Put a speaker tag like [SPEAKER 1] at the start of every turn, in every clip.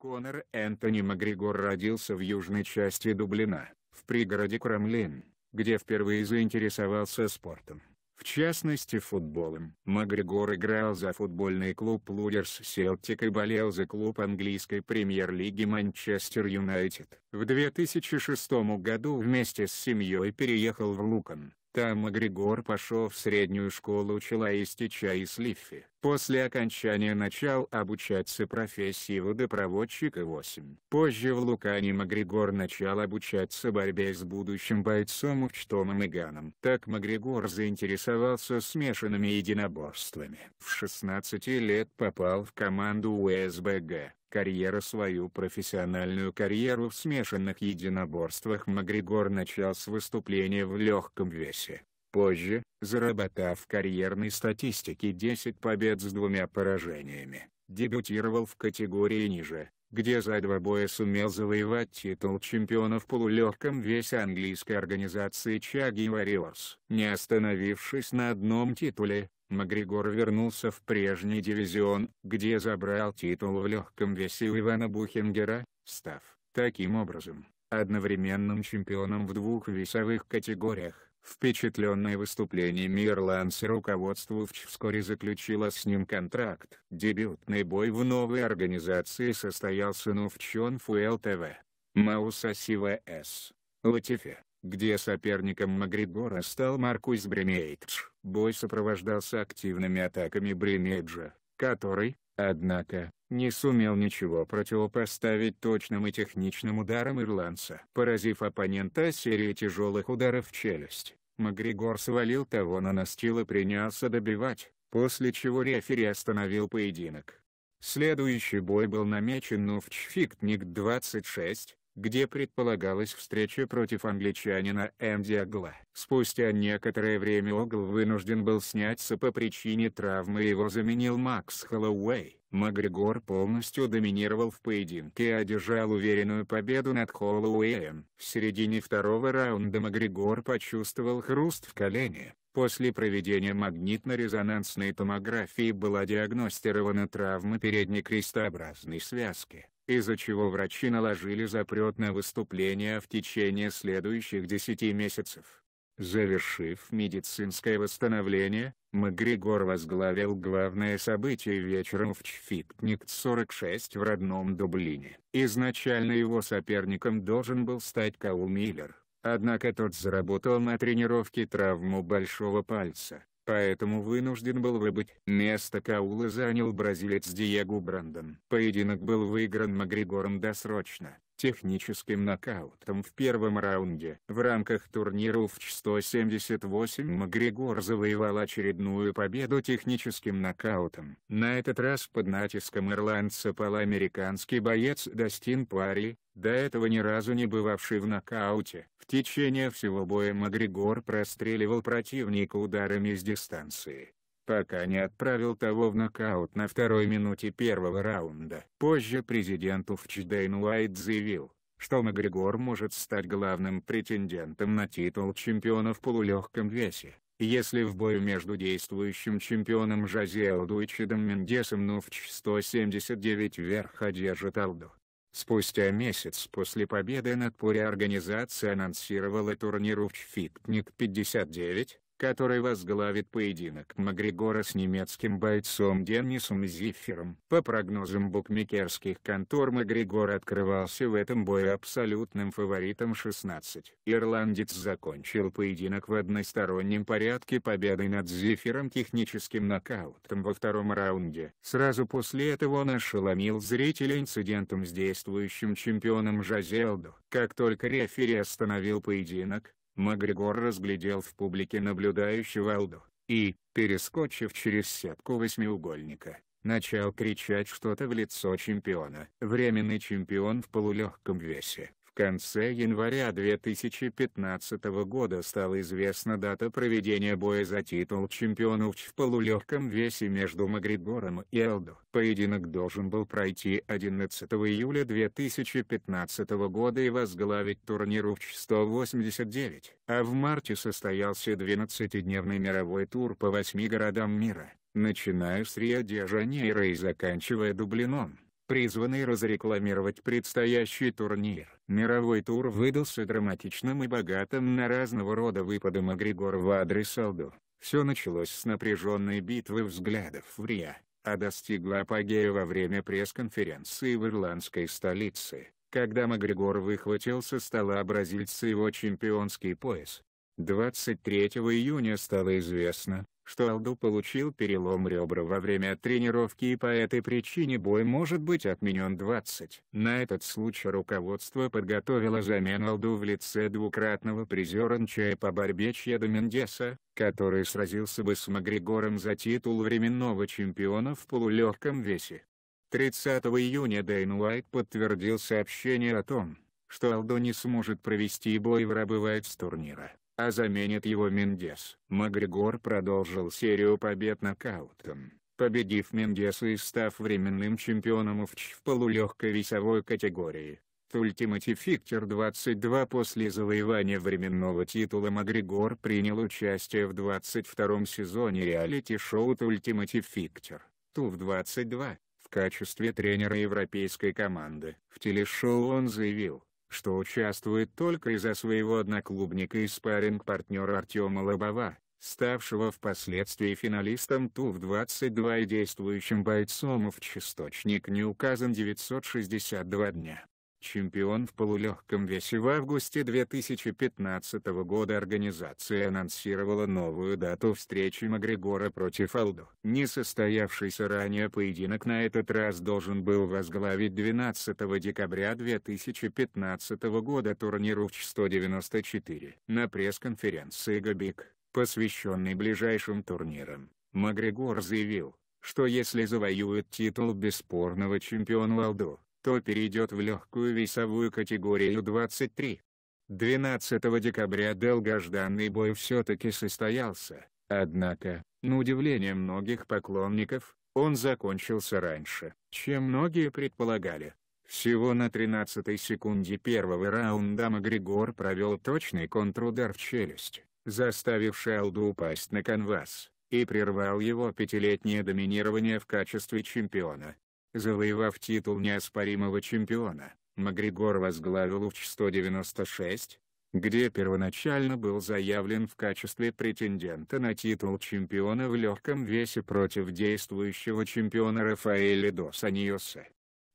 [SPEAKER 1] Конор Энтони Макгрегор родился в южной части Дублина, в пригороде Крамлин, где впервые заинтересовался спортом, в частности футболом. Макгрегор играл за футбольный клуб Лудерс Селтик и болел за клуб английской премьер-лиги Манчестер Юнайтед. В 2006 году вместе с семьей переехал в Лукан, там Григор пошел в среднюю школу учила истича и слиффи. После окончания начал обучаться профессии водопроводчика 8. Позже в Лукане Магригор начал обучаться борьбе с будущим бойцом Учтомом и Так Магригор заинтересовался смешанными единоборствами. В 16 лет попал в команду УСБГ. Карьера свою профессиональную карьеру в смешанных единоборствах Макгрегор начал с выступления в легком весе. Позже, заработав в карьерной статистике 10 побед с двумя поражениями, дебютировал в категории ниже, где за два боя сумел завоевать титул чемпиона в полулегком весе английской организации Чаги Warriors. Не остановившись на одном титуле, Макгрегор вернулся в прежний дивизион, где забрал титул в легком весе у Ивана Бухенгера, став, таким образом, одновременным чемпионом в двух весовых категориях. Впечатленное выступлениями ирландца руководство вскоре заключило с ним контракт. Дебютный бой в новой организации состоялся но ну, в Чонфу ЛТВ. Маусаси С. Латифе, где соперником Магридора стал Маркус Бремейтш. Бой сопровождался активными атаками Бремеджа, который, однако, не сумел ничего противопоставить точным и техничным ударам ирландца. Поразив оппонента серией тяжелых ударов в челюсть, Макгрегор свалил того на настил и принялся добивать, после чего рефери остановил поединок. Следующий бой был намечен в Чфиктник 26, где предполагалась встреча против англичанина Энди Огла. Спустя некоторое время Огл вынужден был сняться по причине травмы его заменил Макс Холлоуэй. Макгрегор полностью доминировал в поединке и одержал уверенную победу над Холлоуэем. В середине второго раунда Макгрегор почувствовал хруст в колене. После проведения магнитно-резонансной томографии была диагностирована травма передней крестообразной связки из-за чего врачи наложили запрет на выступления в течение следующих 10 месяцев. Завершив медицинское восстановление, Макгригор возглавил главное событие вечером в Чфитпник-46 в родном Дублине. Изначально его соперником должен был стать Каул Миллер, однако тот заработал на тренировке травму большого пальца поэтому вынужден был выбыть. Место Каула занял бразилец Диего Брандон. Поединок был выигран Магригором досрочно техническим нокаутом в первом раунде. В рамках турнира в 178 Макгрегор завоевал очередную победу техническим нокаутом. На этот раз под натиском ирландца пал американский боец Дастин Пари, до этого ни разу не бывавший в нокауте. В течение всего боя Макгрегор простреливал противника ударами с дистанции пока не отправил того в нокаут на второй минуте первого раунда. Позже президент Уфчдейн Уайт заявил, что Макгрегор может стать главным претендентом на титул чемпиона в полулегком весе. Если в бою между действующим чемпионом Жозе Алду Мендесом Нуфч 179 вверх одержит Алду. Спустя месяц после победы над Пури организация анонсировала турнир Уфч Фитник 59, который возглавит поединок Магригора с немецким бойцом Денисом Зиффером. По прогнозам букмекерских контор Магригор открывался в этом бою абсолютным фаворитом 16. Ирландец закончил поединок в одностороннем порядке победой над Зиффером техническим нокаутом во втором раунде. Сразу после этого он ошеломил зрителя инцидентом с действующим чемпионом Жазелду. Как только рефери остановил поединок, Макгрегор разглядел в публике наблюдающего Алду, и, перескочив через сетку восьмиугольника, начал кричать что-то в лицо чемпиона. Временный чемпион в полулегком весе, конце января 2015 года стала известна дата проведения боя за титул чемпиона в полулегком весе между Магригором и Элдо. Поединок должен был пройти 11 июля 2015 года и возглавить турнир в 189, а в марте состоялся 12-дневный мировой тур по восьми городам мира, начиная с Рио-де-Жанейро и заканчивая Дублином призванный разрекламировать предстоящий турнир. Мировой тур выдался драматичным и богатым на разного рода выпады Магригор в адрес Алду. Все началось с напряженной битвы взглядов в РИА, а достигла апогея во время пресс-конференции в ирландской столице, когда Магригор выхватил со стола бразильца его чемпионский пояс. 23 июня стало известно, что Алду получил перелом ребра во время тренировки и по этой причине бой может быть отменен 20. На этот случай руководство подготовило замену Алду в лице двукратного призера НЧА по борьбе Чеда Мендеса, который сразился бы с Магригором за титул временного чемпиона в полулегком весе. 30 июня Дэйн Уайт подтвердил сообщение о том, что Алду не сможет провести бой в Рабывайтс турнира а заменит его Мендес. Макгрегор продолжил серию побед нокаутом, победив Мендеса и став временным чемпионом УФЧ в полулегкой весовой категории. Ultimate Fighter 22 После завоевания временного титула Макгрегор принял участие в 22-м сезоне реалити-шоу Ultimate Fighter, ТУФ-22, в качестве тренера европейской команды. В телешоу он заявил, что участвует только из-за своего одноклубника и спарринг-партнера Артема Лобова, ставшего впоследствии финалистом ТУВ-22 и действующим бойцом в чисточник не указан 962 дня. Чемпион в полулегком весе в августе 2015 года организация анонсировала новую дату встречи Магрегора против Алдо. Несостоявшийся ранее поединок на этот раз должен был возглавить 12 декабря 2015 года турниру в 194. На пресс-конференции Габик, посвященной ближайшим турнирам, Магрегор заявил, что если завоюет титул бесспорного чемпиона Алдо, то перейдет в легкую весовую категорию 23. 12 декабря долгожданный бой все-таки состоялся, однако, на удивление многих поклонников, он закончился раньше, чем многие предполагали. Всего на 13-й секунде первого раунда Магригор провел точный контрудар в челюсть, заставивший Алду упасть на канвас, и прервал его пятилетнее доминирование в качестве чемпиона. Завоевав титул неоспоримого чемпиона, Магригор возглавил УФЧ-196, где первоначально был заявлен в качестве претендента на титул чемпиона в легком весе против действующего чемпиона Рафаэля Дос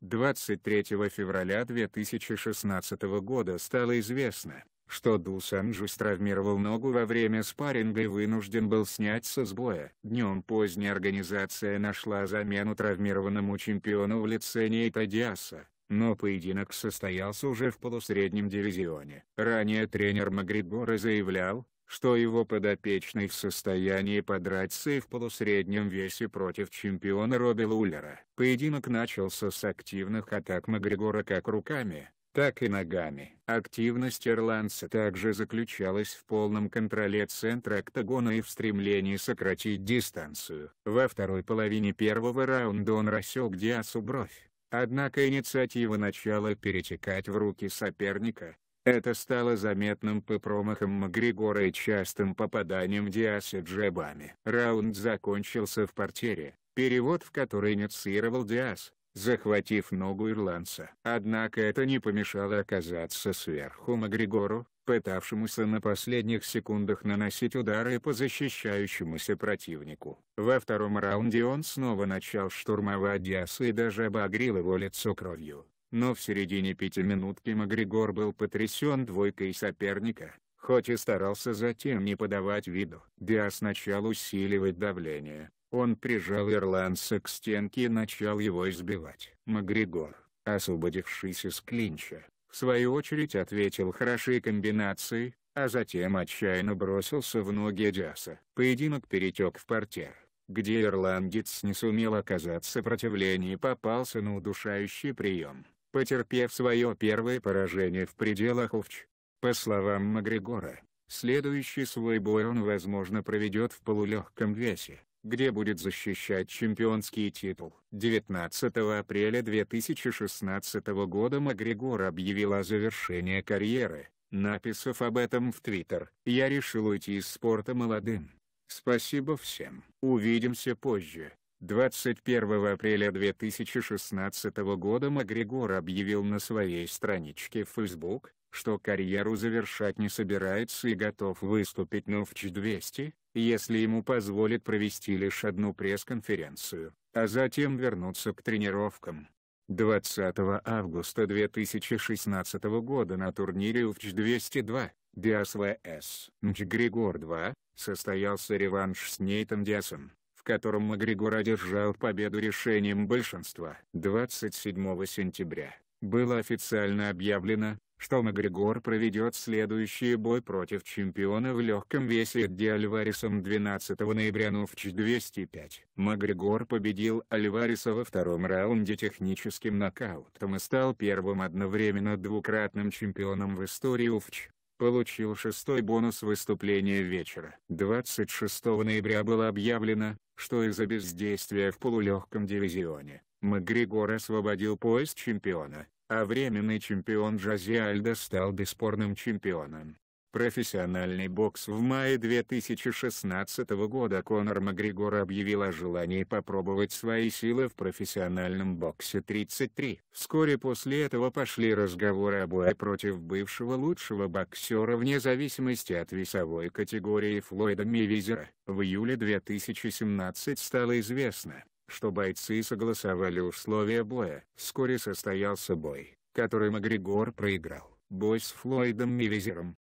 [SPEAKER 1] 23 февраля 2016 года стало известно, что Дус Анжус травмировал ногу во время спарринга и вынужден был снять со сбоя. Днем поздней организация нашла замену травмированному чемпиону в лице Нейта Диаса, но поединок состоялся уже в полусреднем дивизионе. Ранее тренер Магригора заявлял, что его подопечный в состоянии подраться и в полусреднем весе против чемпиона Робби Луллера. Поединок начался с активных атак Магригора как руками, так и ногами. Активность ирландца также заключалась в полном контроле центра октагона и в стремлении сократить дистанцию. Во второй половине первого раунда он рассек Диасу бровь. Однако инициатива начала перетекать в руки соперника. Это стало заметным по промахам Макгрегора и частым попаданием Диаса джебами. Раунд закончился в портере, перевод в который инициировал Диас захватив ногу ирландца. Однако это не помешало оказаться сверху Магригору, пытавшемуся на последних секундах наносить удары по защищающемуся противнику. Во втором раунде он снова начал штурмовать Диаса и даже обогрел его лицо кровью. Но в середине пяти минутки Магригор был потрясен двойкой соперника, хоть и старался затем не подавать виду. Диас начал усиливать давление, он прижал ирландца к стенке и начал его избивать. Макгрегор, освободившись из клинча, в свою очередь ответил хорошей комбинацией, а затем отчаянно бросился в ноги Диаса. Поединок перетек в портер, где ирландец не сумел оказать сопротивление и попался на удушающий прием, потерпев свое первое поражение в пределах Увч. По словам Макгрегора, следующий свой бой он возможно проведет в полулегком весе где будет защищать чемпионский титул. 19 апреля 2016 года Макгрегор объявил о завершении карьеры, написав об этом в Твиттер. «Я решил уйти из спорта молодым. Спасибо всем. Увидимся позже». 21 апреля 2016 года Макгрегор объявил на своей страничке в Facebook, что карьеру завершать не собирается и готов выступить на УФЧ-200, если ему позволят провести лишь одну пресс-конференцию, а затем вернуться к тренировкам. 20 августа 2016 года на турнире УФЧ-202, Диас ВС мчгригор 2 состоялся реванш с Нейтом Диасом в котором Магригор одержал победу решением большинства. 27 сентября, было официально объявлено, что Макгрегор проведет следующий бой против чемпиона в легком весе Эдди Альваресом 12 ноября Нуфч 205. Макгрегор победил Альвареса во втором раунде техническим нокаутом и стал первым одновременно двукратным чемпионом в истории Уфч получил шестой бонус выступления вечера. 26 ноября было объявлено, что из-за бездействия в полулегком дивизионе, Макгрегор освободил пояс чемпиона, а временный чемпион Джази Альдо стал бесспорным чемпионом. Профессиональный бокс в мае 2016 года Конор Макгрегор объявил о желании попробовать свои силы в профессиональном боксе 33. Вскоре после этого пошли разговоры о бое против бывшего лучшего боксера вне зависимости от весовой категории Флойда Мивизера. В июле 2017 стало известно, что бойцы согласовали условия боя. Вскоре состоялся бой, который Макгрегор проиграл. Бой с Флойдом Мейвезером,